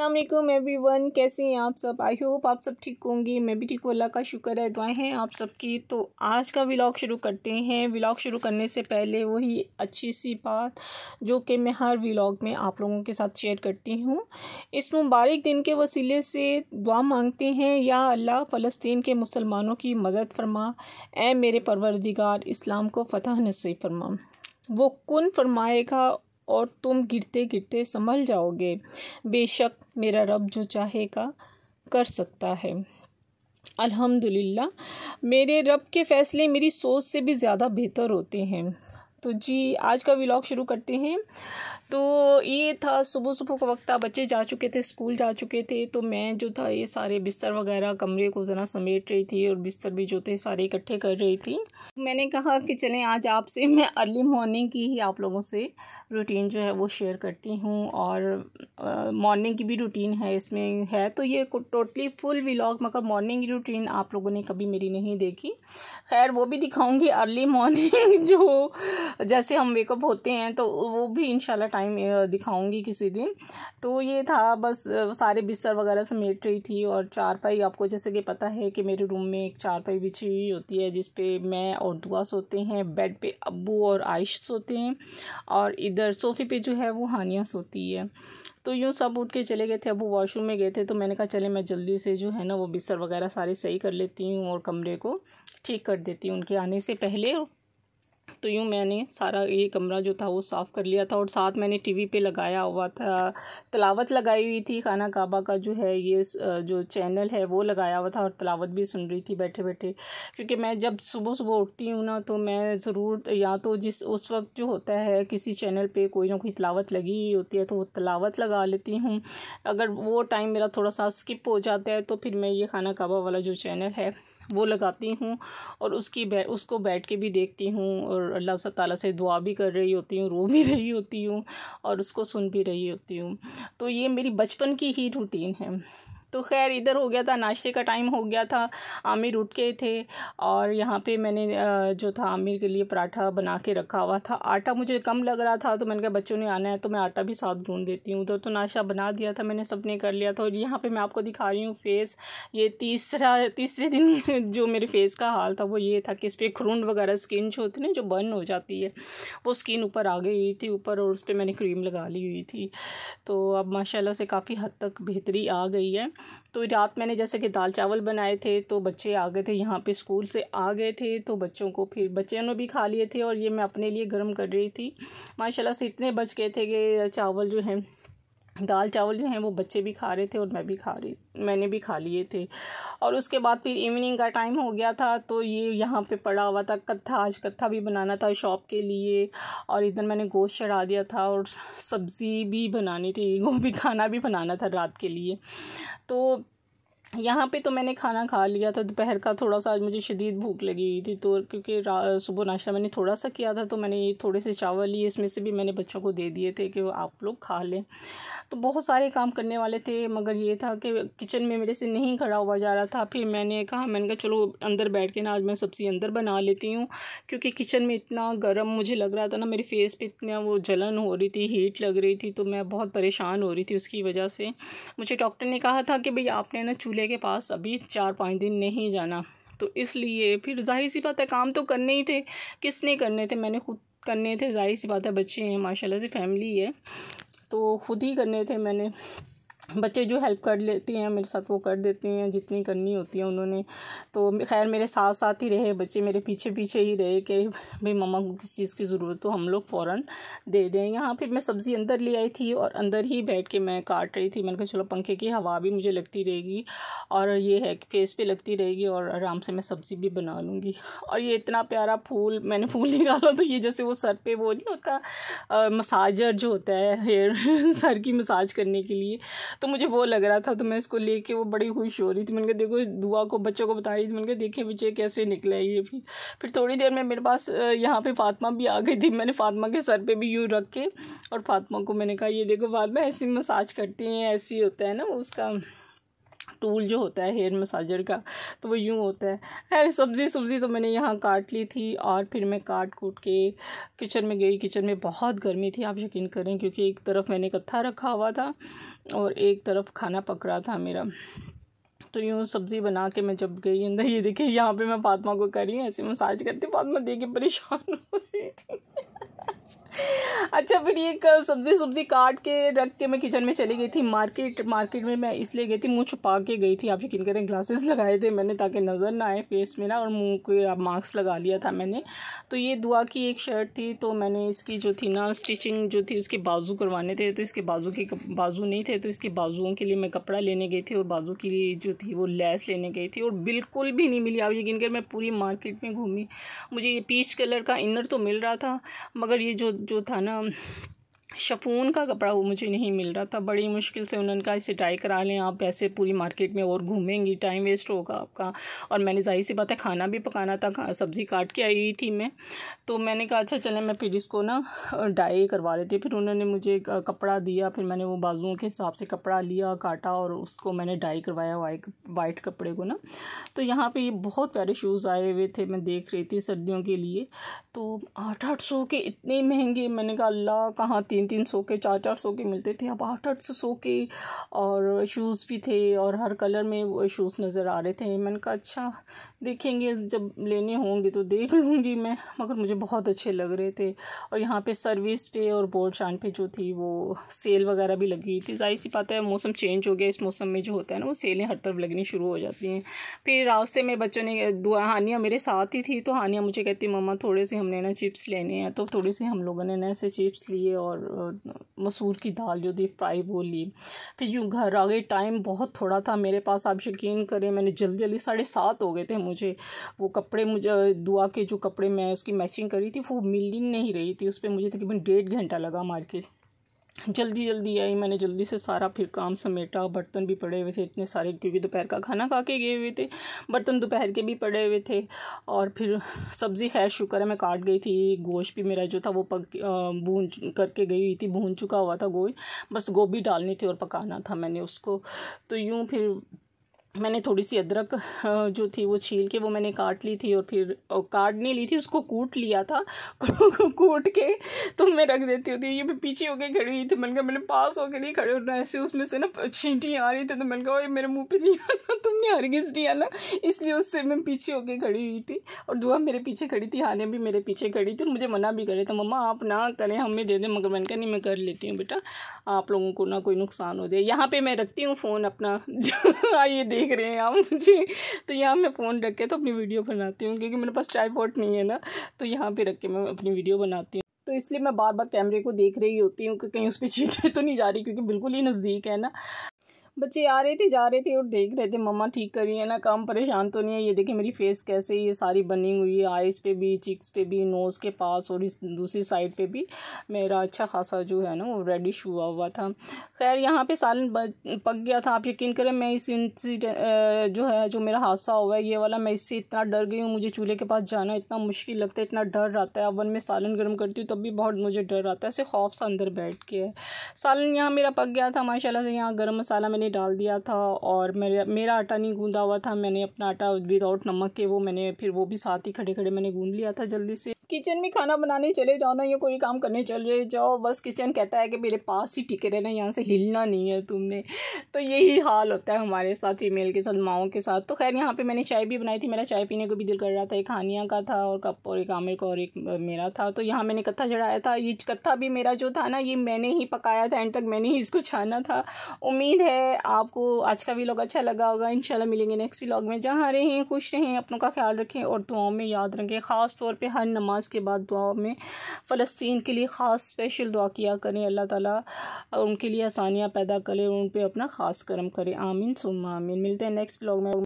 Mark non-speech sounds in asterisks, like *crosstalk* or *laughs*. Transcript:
अल्लाम every one कैसे हैं आप सब आई होप आप सब ठीक होंगी मैं भी ठीक हूँ अल्लाह का शुक्र है दुआएं हैं आप सबकी तो आज का व्लॉग शुरू करते हैं व्लॉग शुरू करने से पहले वही अच्छी सी बात जो कि मैं हर व्लॉग में आप लोगों के साथ शेयर करती हूँ इस मुबारक दिन के वसीले से दुआ मांगते हैं या अल्लाह फ़लस्तीन के मुसलमानों की मदद फरमा ए मेरे परवरदिगार इस्लाम को फ़तह नसीब फरमा वो कन फरमाएगा और तुम गिरते गिरते संभल जाओगे बेशक मेरा रब जो चाहेगा कर सकता है अल्हम्दुलिल्लाह मेरे रब के फ़ैसले मेरी सोच से भी ज़्यादा बेहतर होते हैं तो जी आज का व्लॉग शुरू करते हैं तो ये था सुबह सुबह का वक्त था बच्चे जा चुके थे स्कूल जा चुके थे तो मैं जो था ये सारे बिस्तर वगैरह कमरे को ज़रा समेट रही थी और बिस्तर भी जो थे सारे इकट्ठे कर रही थी मैंने कहा कि चलें आज आपसे मैं अर्ली मॉर्निंग की ही आप लोगों से रूटीन जो है वो शेयर करती हूँ और मॉर्निंग की भी रूटीन है इसमें है तो ये टोटली फुल व्लॉग मगर मॉर्निंग की रूटीन आप लोगों ने कभी मेरी नहीं देखी खैर वो भी दिखाऊँगी अर्ली मॉर्निंग जो जैसे हम वेकअप होते हैं तो वो भी इन टाइम टाइम दिखाऊंगी किसी दिन तो ये था बस सारे बिस्तर वगैरह समेट रही थी और चारपाई आपको जैसे कि पता है कि मेरे रूम में एक चारपाई बिछी हुई होती है जिसपे मैं और दुआ सोते हैं बेड पे अब्बू और आयश सोते हैं और इधर सोफे पे जो है वो हानिया सोती है तो यूँ सब उठ के चले गए थे अब वो वॉशरूम में गए थे तो मैंने कहा चले मैं जल्दी से जो है ना वो बिस्तर वगैरह सारे सही कर लेती हूँ और कमरे को ठीक कर देती हूँ उनके आने से पहले तो यूँ मैंने सारा ये कमरा जो था वो साफ़ कर लिया था और साथ मैंने टीवी पे लगाया हुआ था तलावत लगाई हुई थी खाना काबा का जो है ये जो चैनल है वो लगाया हुआ था और तलावत भी सुन रही थी बैठे बैठे क्योंकि मैं जब सुबह सुबह उठती हूँ ना तो मैं ज़रूर या तो जिस उस वक्त जो होता है किसी चैनल पर कोई ना कोई तलावत लगी हुई होती है तो वो तलावत लगा लेती हूँ अगर वो टाइम मेरा थोड़ा सा स्किप हो जाता है तो फिर मैं ये खाना काबा वाला जो चैनल है वो लगाती हूँ और उसकी बै उसको बैठ के भी देखती हूँ और अल्लाह ताला से दुआ भी कर रही होती हूँ रो भी रही होती हूँ और उसको सुन भी रही होती हूँ तो ये मेरी बचपन की ही रूटीन है तो खैर इधर हो गया था नाश्ते का टाइम हो गया था आमिर उठ के थे और यहाँ पे मैंने जो था आमिर के लिए पराठा बना के रखा हुआ था आटा मुझे कम लग रहा था तो मैंने कहा बच्चों ने आना है तो मैं आटा भी साथ गूँध देती हूँ उधर तो, तो नाश्ता बना दिया था मैंने सबने कर लिया था और यहाँ पर मैं आपको दिखा रही हूँ फेस ये तीसरा तीसरे दिन *laughs* जो मेरे फेस का हाल था वो ये था कि इस पर खून वगैरह स्किन जो होती ना जो बर्न हो जाती है वो स्किन ऊपर आ गई हुई थी ऊपर और उस पर मैंने क्रीम लगा ली हुई थी तो अब माशाल्लाह से काफ़ी हद तक बेहतरी आ गई है तो रात मैंने जैसे कि दाल चावल बनाए थे तो बच्चे आ गए थे यहाँ पे स्कूल से आ गए थे तो बच्चों को फिर बच्चों ने भी खा लिए थे और ये मैं अपने लिए गर्म कर रही थी माशाल्लाह से इतने बच गए थे कि चावल जो है दाल चावल जो हैं वो बच्चे भी खा रहे थे और मैं भी खा रही मैंने भी खा लिए थे और उसके बाद फिर इवनिंग का टाइम हो गया था तो ये यहाँ पे पड़ा हुआ था कत्था आज कत्था भी बनाना था शॉप के लिए और इधर मैंने गोश्त चढ़ा दिया था और सब्ज़ी भी बनानी थी गोभी खाना भी बनाना था रात के लिए तो यहाँ पे तो मैंने खाना खा लिया था दोपहर का थोड़ा सा आज मुझे शदीद भूख लगी हुई थी तो क्योंकि सुबह नाश्ता मैंने थोड़ा सा किया था तो मैंने ये थोड़े से चावल लिए इसमें से भी मैंने बच्चों को दे दिए थे कि आप लोग खा लें तो बहुत सारे काम करने वाले थे मगर ये था कि किचन में मेरे से नहीं खड़ा हुआ जा रहा था फिर मैंने कहा मैंने कहा चलो अंदर बैठ के ना आज मैं सब्ज़ी अंदर बना लेती हूँ क्योंकि किचन में इतना गर्म मुझे लग रहा था ना मेरे फेस पर इतना वो जलन हो रही थी हीट लग रही थी तो मैं बहुत परेशान हो रही थी उसकी वजह से मुझे डॉक्टर ने कहा था कि भाई आपने ना चूल्हे दूल्हे के पास अभी चार पाँच दिन नहीं जाना तो इसलिए फिर जाहिर सी बात है काम तो करने ही थे किसने करने थे मैंने खुद करने थे जाहिर सी बात है बच्चे हैं माशाल्लाह से फैमिली है तो खुद ही करने थे मैंने बच्चे जो हेल्प कर लेती हैं मेरे साथ वो कर देती हैं जितनी करनी होती है उन्होंने तो खैर मेरे साथ साथ ही रहे बच्चे मेरे पीछे पीछे ही रहे कि भाई मम्मा को किस चीज़ की ज़रूरत हो हम लोग फ़ौर दे दें यहाँ फिर मैं सब्ज़ी अंदर ले आई थी और अंदर ही बैठ के मैं काट रही थी मैंने कहा चलो पंखे की हवा भी मुझे लगती रहेगी और ये है कि फेस पर लगती रहेगी और आराम से मैं सब्ज़ी भी बना लूँगी और ये इतना प्यारा फूल मैंने फूल *laughs* निकाला तो ये जैसे वो सर पे वो नहीं होता मसाजर जो होता है हेयर *laughs* सर की मसाज करने के लिए तो मुझे वो लग रहा था तो मैं इसको लेके वो बड़ी खुश हो रही थी मैंने कहा देखो दुआ को बच्चों को बता रही थी मैंने कहा देखे बच्चे कैसे निकले ये फिर फिर थोड़ी देर में मेरे पास यहाँ पे फातमा भी आ गई थी मैंने फातमा के सर पे भी यूँ रख के और फातमा को मैंने कहा ये देखो बाद में ऐसी मसाज करती हैं ऐसी होता है ना उसका टूल जो होता है हेयर मसाजर का तो वो यूँ होता है अरे सब्ज़ी सब्ज़ी तो मैंने यहाँ काट ली थी और फिर मैं काट कूट के किचन में गई किचन में बहुत गर्मी थी आप यकीन करें क्योंकि एक तरफ मैंने कत्था रखा हुआ था और एक तरफ खाना पक रहा था मेरा तो यूँ सब्ज़ी बना के मैं जब गई अंदर ये देखिए यहाँ पे मैं फातमा को करी ऐसे मसाज करती फातमा देखे परेशान हो रही थी अच्छा फिर ये सब्ज़ी सब्ज़ी काट के रख के मैं किचन में चली गई थी मार्केट मार्केट में मैं इसलिए गई थी मुँह छुपा के गई थी आप यकीन करें ग्लासेस लगाए थे मैंने ताकि नज़र ना आए फेस मेरा और मुँह को मास्क लगा लिया था मैंने तो ये दुआ की एक शर्ट थी तो मैंने इसकी जो थी ना स्टिचिंग जो थी उसके बाजू करवाने थे तो इसके बाजू के बाजू नहीं थे तो इसके बाजुओं के लिए मैं कपड़ा लेने गई थी और बाजू के लिए जो थी वो लैस लेने गई थी और बिल्कुल भी नहीं मिली आप यकीन करें मैं पूरी मार्केट में घूमी मुझे ये पीच कलर का इनर तो मिल रहा था मगर ये जो जो था ना शफून का कपड़ा वो मुझे नहीं मिल रहा था बड़ी मुश्किल से उन्होंने कहा इसे ट्राई करा लें आप ऐसे पूरी मार्केट में और घूमेंगी टाइम वेस्ट होगा आपका और मैंने जाहिर सी बात है खाना भी पकाना था सब्ज़ी काट के आई थी मैं तो मैंने कहा अच्छा चले मैं फिर इसको ना डाई करवा लेती फिर उन्होंने मुझे कपड़ा दिया फिर मैंने वो बाजुओं के हिसाब से कपड़ा लिया काटा और उसको मैंने डाई करवाया वाइट वाइट कपड़े को ना तो यहाँ पे ये बहुत प्यारे शूज़ आए हुए थे मैं देख रही थी सर्दियों के लिए तो आठ आठ सौ के इतने महंगे मैंने कहा अल्लाह कहाँ तीन तीन सौ के चार चार सौ के मिलते थे अब आठ आठ सौ सौ के और शूज़ भी थे और हर कलर में वो शूज़ नज़र आ रहे थे मैंने कहा अच्छा देखेंगे जब लेने होंगे तो देख लूँगी मैं मगर मुझे बहुत अच्छे लग रहे थे और यहाँ पे सर्विस पे और बोर्ड शान पे जो थी वो सेल वगैरह भी लगी हुई थी जाहिर सी बात है मौसम चेंज हो गया इस मौसम में जो होता है ना वो सेलें हर तरफ लगनी शुरू हो जाती हैं फिर रास्ते में बच्चों ने दुआ हानिया मेरे साथ ही थी तो हानिया मुझे कहती मम्मा थोड़े से हमने ना चिप्स लेने हैं तो थोड़े से हम लोगों ने न ऐसे चिप्स लिए और मसूर की दाल जो थी फ्राई वो ली फिर यूँ घर आ गए टाइम बहुत थोड़ा था मेरे पास आप यकीन करें मैंने जल्दी जल्दी साढ़े सात हो गए थे मुझे वो कपड़े मुझे दुआ के जो कपड़े मैं उसकी मैचिंग करी थी वो मिल ही नहीं रही थी उस पर मुझे तकरीबन डेढ़ घंटा लगा मार्केट जल्दी जल्दी आई मैंने जल्दी से सारा फिर काम समेटा बर्तन भी पड़े हुए थे इतने सारे क्योंकि दोपहर का खाना खा के गए हुए थे बर्तन दोपहर के भी पड़े हुए थे और फिर सब्ज़ी खैर शुक्र है मैं काट गई थी गोश्त भी मेरा जो था वो पक भून करके गई हुई थी भून चुका हुआ था गोश्त बस गोभी डालनी थी और पकाना था मैंने उसको तो यूँ फिर मैंने थोड़ी सी अदरक जो थी वो छील के वो मैंने काट ली थी और फिर काट नहीं ली थी उसको कूट लिया था *laughs* कूट के तो मैं रख देती होती ये मैं पीछे होके खड़ी हुई थी मैंने कहा मैंने पास होके नहीं खड़े होना ऐसे उसमें से ना छींटी आ रही थी तो मैंने कहा मेरे मुंह पे नहीं आना *laughs* तुमने हरगिज नहीं आना इसलिए उससे मैं पीछे होके खड़ी हुई थी और दुआ मेरे पीछे खड़ी थी हाने भी मेरे पीछे खड़ी थी मुझे मना भी करे था मम्मा आप ना करें हमें दे दें मगर मैंने कहा नहीं मैं कर लेती हूँ बेटा आप लोगों को ना कोई नुकसान हो जाए यहाँ पर मैं रखती हूँ फ़ोन अपना *laughs* आइए दे देख रहे हैं आप मुझे तो यहाँ मैं फ़ोन रख के तो अपनी वीडियो बनाती हूँ क्योंकि मेरे पास ट्राईपोर्ट नहीं है ना तो यहाँ पे रख के मैं अपनी वीडियो बनाती हूँ तो इसलिए मैं बार बार कैमरे को देख रही होती हूँ कि कहीं उस पर चीटें तो नहीं जा रही क्योंकि बिल्कुल ही नज़दीक है ना बच्चे आ रहे थे जा रहे थे और देख रहे थे मम्मा ठीक करी है ना काम परेशान तो नहीं है ये देखिए मेरी फेस कैसे ये सारी बनी हुई है आइज़ पे भी चिक्स पे भी नोज़ के पास और इस दूसरी साइड पे भी मेरा अच्छा खासा जो है ना वो रेडिश हुआ हुआ था खैर यहाँ पे सालन पक गया था आप यकीन करें मैं इस जो है जो मेरा हादसा हुआ है ये वाला मैं इससे इतना डर गई हूँ मुझे चूल्हे के पास जाना इतना मुश्किल लगता है इतना डर रहता है अवन मैं सालन गर्म करती हूँ तब भी बहुत मुझे डर रहता है ऐसे खौफ सा अंदर बैठ के सालन यहाँ मेरा पक गया था माशाला से यहाँ गर्म मसाला मैंने में डाल दिया था और मेरे मेरा आटा नहीं गूंदा हुआ था मैंने अपना आटा विदाउट नमक के वो मैंने फिर वो भी साथ ही खड़े खड़े मैंने गूंद लिया था जल्दी से किचन में खाना बनाने चले जाओ ना या कोई काम करने चले जाओ बस किचन कहता है कि मेरे पास ही टिके रहना यहाँ से हिलना नहीं है तुमने तो यही हाल होता है हमारे साथ फीमेल के साथ माओ के साथ तो खैर यहाँ पे मैंने चाय भी बनाई थी मेरा चाय पीने को भी दिल कर रहा था एक हानिया का था और कप और एक आमिर का और एक मेरा था तो यहाँ मैंने कत्था चढ़ाया था ये कत्था भी मेरा जो था ना ये मैंने ही पकाया था एंड तक मैंने ही इसको छाना था उम्मीद है आपको आज का व्लॉग अच्छा लगा होगा इन मिलेंगे नेक्स्ट व्लॉग में जहाँ रहें खुश रहें अपनों का ख्याल रखें और दुआओं में याद रखें ख़ास तौर पर हर नमाज नमाज के बाद दुआ में फ़लस्तीन के लिए ख़ास स्पेशल दुआ किया करें अल्लाह ताला उनके लिए आसानियाँ पैदा करें उन पर अपना ख़ास करम करें आमीन सुम आमीन मिलते हैं नेक्स्ट ब्लॉग में